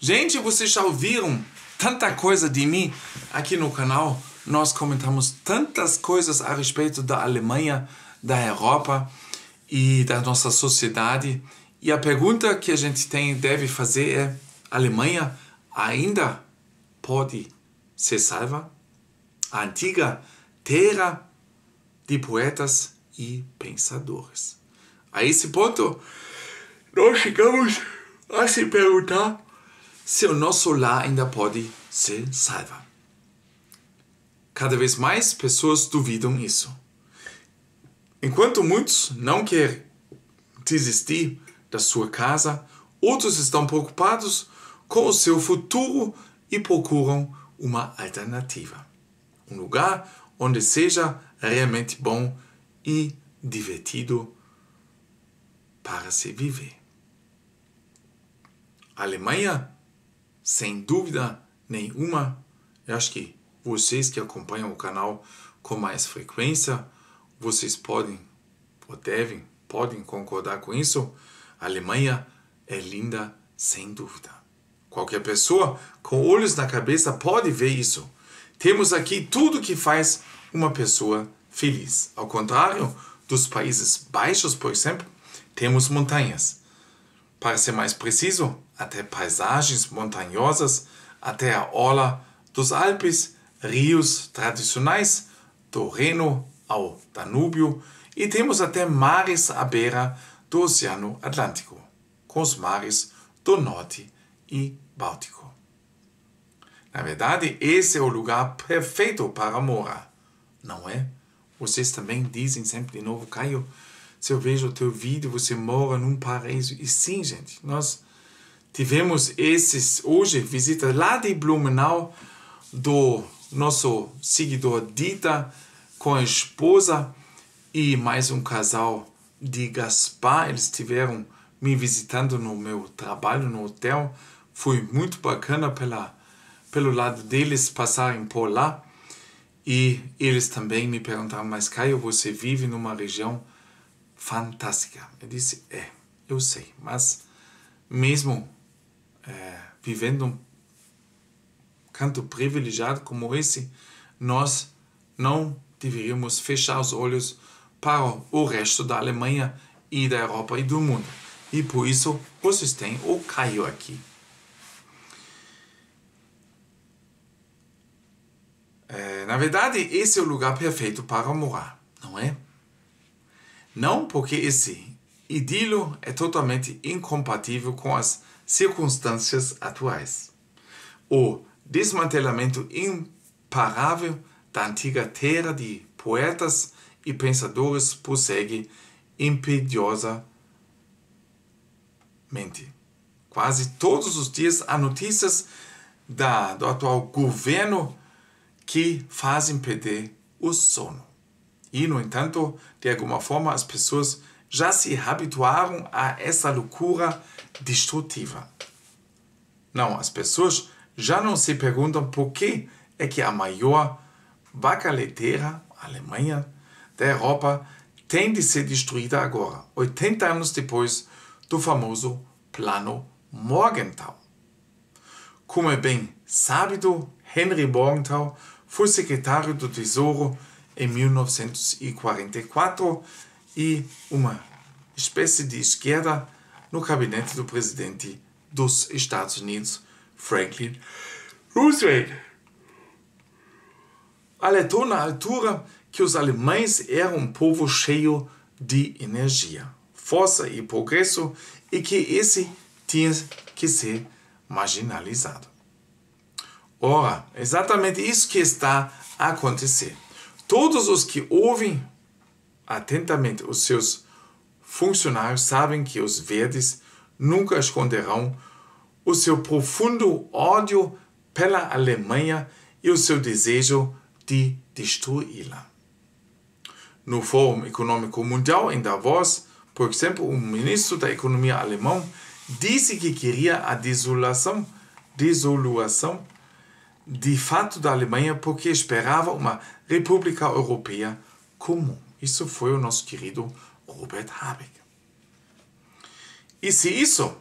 Gente, vocês já ouviram tanta coisa de mim aqui no canal? Nós comentamos tantas coisas a respeito da Alemanha, da Europa e da nossa sociedade. E a pergunta que a gente tem deve fazer é: a Alemanha ainda pode ser salva? A antiga terra de poetas e pensadores. A esse ponto, nós chegamos a se perguntar se o nosso lar ainda pode ser salvo. Cada vez mais pessoas duvidam isso. Enquanto muitos não querem desistir da sua casa, outros estão preocupados com o seu futuro e procuram uma alternativa. Um lugar onde seja realmente bom e divertido para se viver. A Alemanha sem dúvida nenhuma, eu acho que vocês que acompanham o canal com mais frequência, vocês podem ou devem, podem concordar com isso. A Alemanha é linda sem dúvida. Qualquer pessoa com olhos na cabeça pode ver isso. Temos aqui tudo que faz uma pessoa feliz. Ao contrário dos Países Baixos, por exemplo, temos montanhas. Para ser mais preciso, até paisagens montanhosas, até a orla dos Alpes, rios tradicionais, do Reno ao Danúbio e temos até mares à beira do Oceano Atlântico, com os mares do Norte e Báltico. Na verdade, esse é o lugar perfeito para morar, não é? Vocês também dizem sempre de novo, Caio, se eu vejo o teu vídeo, você mora num paraíso. E sim, gente, nós Tivemos esses hoje visita lá de Blumenau do nosso seguidor Dita com a esposa e mais um casal de Gaspar. Eles tiveram me visitando no meu trabalho no hotel. Foi muito bacana pela, pelo lado deles passarem por lá. E eles também me perguntaram, mas Caio, você vive numa região fantástica. Eu disse, é, eu sei, mas mesmo é, vivendo um canto privilegiado como esse, nós não deveríamos fechar os olhos para o resto da Alemanha e da Europa e do mundo. E por isso vocês têm o Caio aqui. É, na verdade, esse é o lugar perfeito para morar, não é? Não porque esse idilo é totalmente incompatível com as circunstâncias atuais. O desmantelamento imparável da antiga terra de poetas e pensadores prossegue impiedosamente. Quase todos os dias há notícias da, do atual governo que fazem perder o sono. E, no entanto, de alguma forma, as pessoas já se habituaram a essa loucura destrutiva. Não, as pessoas já não se perguntam por que é que a maior bacaleteira, Alemanha, da Europa tem de ser destruída agora, 80 anos depois do famoso Plano Morgenthau. Como é bem sabido, Henry Morgenthau foi secretário do Tesouro em 1944 e uma espécie de esquerda no gabinete do presidente dos Estados Unidos, Franklin Roosevelt. Alertou na altura que os alemães eram um povo cheio de energia, força e progresso e que esse tinha que ser marginalizado. Ora, exatamente isso que está a acontecer. Todos os que ouvem atentamente os seus funcionários sabem que os verdes nunca esconderão o seu profundo ódio pela Alemanha e o seu desejo de destruí-la. No Fórum Econômico Mundial em Davos, por exemplo, o um ministro da Economia alemão disse que queria a desolação, desolação de fato da Alemanha porque esperava uma república europeia comum. Isso foi o nosso querido Robert Habeck. E se isso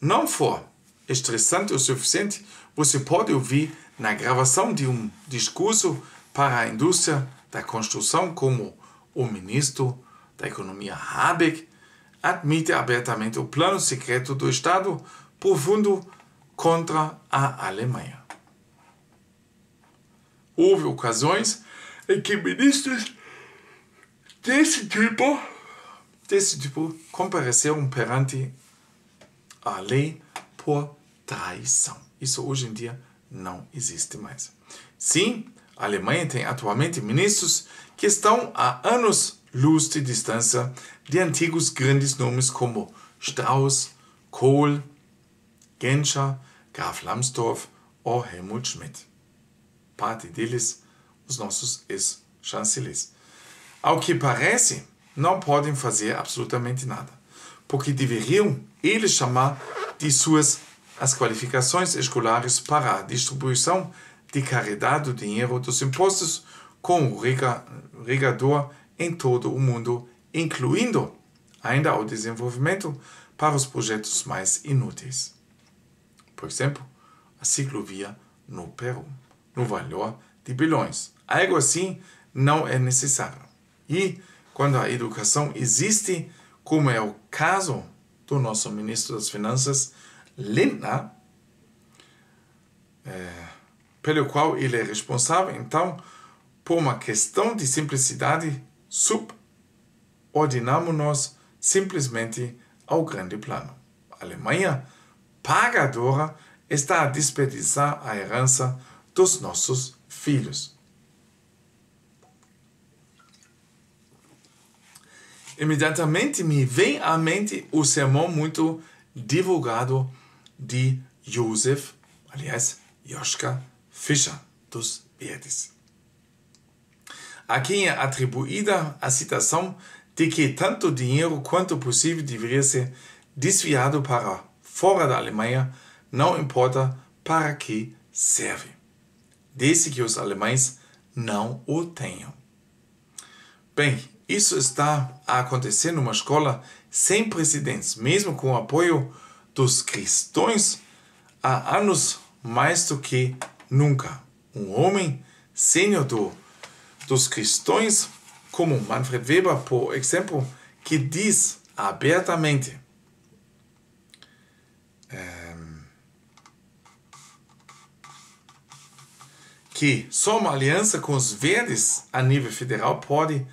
não for estressante o suficiente, você pode ouvir na gravação de um discurso para a indústria da construção como o ministro da Economia Habeck admite abertamente o plano secreto do Estado profundo contra a Alemanha. Houve ocasiões em que ministros desse tipo, desse tipo compareceram perante a lei por traição. Isso hoje em dia não existe mais. Sim, a Alemanha tem atualmente ministros que estão a anos-luz de distância de antigos grandes nomes como Strauss, Kohl, Genscher, Graf Lambsdorff ou Helmut Schmidt. Parte deles, os nossos ex-chanceleres. Ao que parece, não podem fazer absolutamente nada, porque deveriam eles chamar de suas as qualificações escolares para a distribuição de caridade do dinheiro dos impostos com o regador em todo o mundo, incluindo ainda o desenvolvimento para os projetos mais inúteis. Por exemplo, a ciclovia no Peru, no valor de bilhões. Algo assim não é necessário. E quando a educação existe, como é o caso do nosso ministro das Finanças, Lindner, é, pelo qual ele é responsável, então, por uma questão de simplicidade, subordinamos-nos simplesmente ao grande plano. A Alemanha, pagadora, está a desperdiçar a herança dos nossos filhos. imediatamente me vem à mente o sermão muito divulgado de Josef, aliás, Joschka Fischer, dos Verdes. A quem é atribuída a citação de que tanto dinheiro quanto possível deveria ser desviado para fora da Alemanha, não importa para que serve, desde que os alemães não o tenham. Bem, isso está a acontecer numa escola sem precedentes, mesmo com o apoio dos cristãos há anos mais do que nunca. Um homem sênior do, dos cristãos, como Manfred Weber, por exemplo, que diz abertamente: eh, que só uma aliança com os verdes a nível federal pode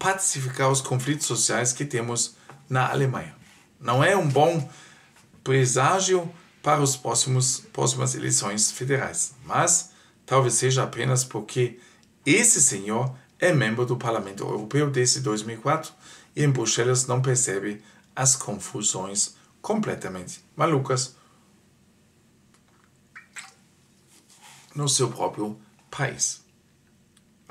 pacificar os conflitos sociais que temos na Alemanha. Não é um bom presságio para os próximos próximas eleições federais, mas talvez seja apenas porque esse senhor é membro do Parlamento Europeu desde 2004 e em Bruxelas não percebe as confusões completamente malucas no seu próprio país.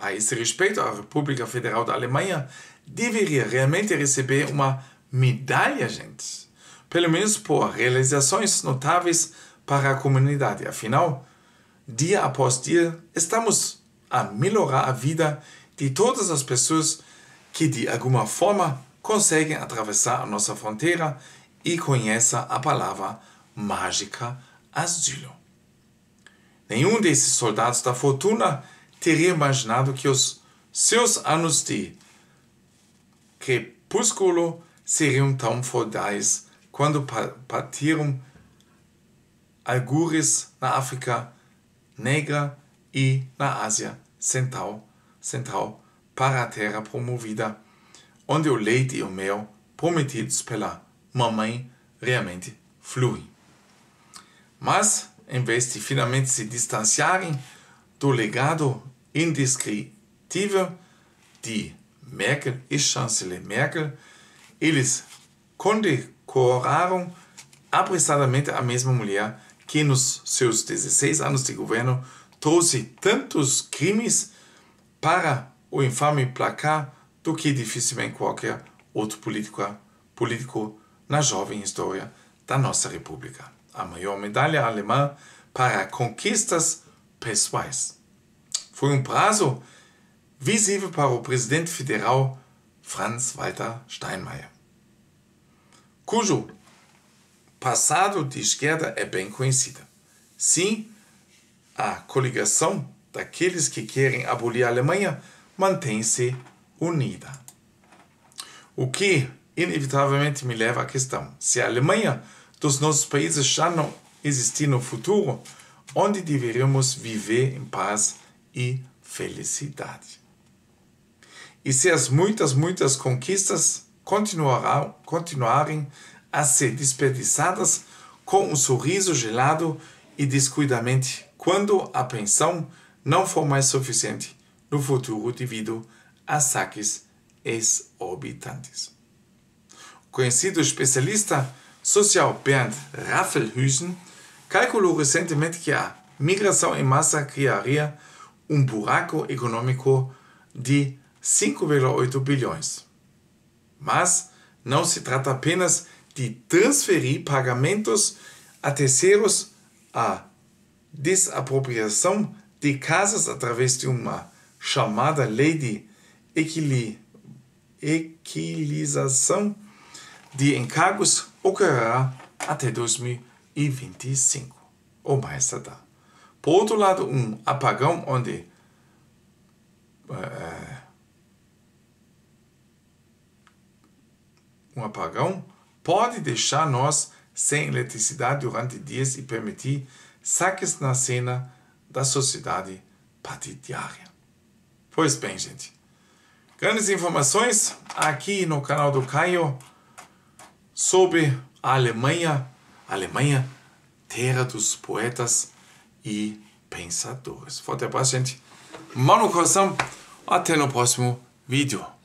A esse respeito, a República Federal da Alemanha deveria realmente receber uma medalha, gente. Pelo menos por realizações notáveis para a comunidade. Afinal, dia após dia, estamos a melhorar a vida de todas as pessoas que de alguma forma conseguem atravessar a nossa fronteira e conheça a palavra mágica asilo. Nenhum desses soldados da fortuna teria imaginado que os seus anos de crepúsculo seriam tão fodais quando partiram algures na África Negra e na Ásia Central, Central para a terra promovida, onde o leite e o mel prometidos pela mamãe realmente fluem. Mas, em vez de finalmente se distanciarem do legado indescritível de Merkel e chanceler Merkel, eles condecoraram apressadamente a mesma mulher que nos seus 16 anos de governo trouxe tantos crimes para o infame placar do que dificilmente qualquer outro político, político na jovem história da nossa República. A maior medalha alemã para conquistas pessoais. Foi um prazo visível para o presidente federal Franz Walter Steinmeier, cujo passado de esquerda é bem conhecido. Sim, a coligação daqueles que querem abolir a Alemanha mantém-se unida. O que, inevitavelmente, me leva à questão: se a Alemanha dos nossos países já não existir no futuro, onde deveríamos viver em paz e felicidade. E se as muitas, muitas conquistas continuarão, continuarem a ser desperdiçadas com um sorriso gelado e descuidamente, quando a pensão não for mais suficiente no futuro devido a saques exorbitantes. O conhecido especialista social Bernd Raffelhusen Calculou recentemente que a migração em massa criaria um buraco econômico de 5,8 bilhões. Mas não se trata apenas de transferir pagamentos a terceiros, a desapropriação de casas através de uma chamada lei de equili equilização de encargos ocorrerá até 2020 e 25, ou mais Tá. Por outro lado, um apagão onde é, um apagão pode deixar nós sem eletricidade durante dias e permitir saques na cena da sociedade partidária. Pois bem, gente. Grandes informações aqui no canal do Caio sobre a Alemanha Alemanha, terra dos poetas e pensadores. Forte abraço, gente. Mão no coração. Até no próximo vídeo.